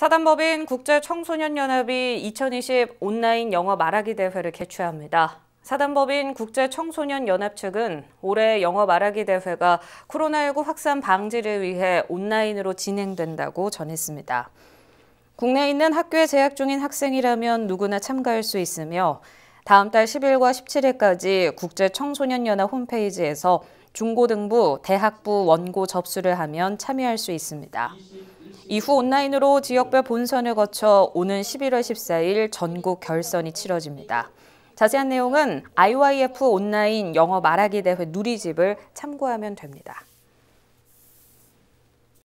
사단법인 국제청소년연합이 2020 온라인 영어 말하기 대회를 개최합니다. 사단법인 국제청소년연합 측은 올해 영어 말하기 대회가 코로나19 확산 방지를 위해 온라인으로 진행된다고 전했습니다. 국내에 있는 학교에 재학 중인 학생이라면 누구나 참가할 수 있으며 다음 달 10일과 17일까지 국제청소년연합 홈페이지에서 중고등부, 대학부 원고 접수를 하면 참여할 수 있습니다. 이후 온라인으로 지역별 본선을 거쳐 오는 11월 14일 전국 결선이 치러집니다. 자세한 내용은 IYF 온라인 영어 말하기 대회 누리집을 참고하면 됩니다.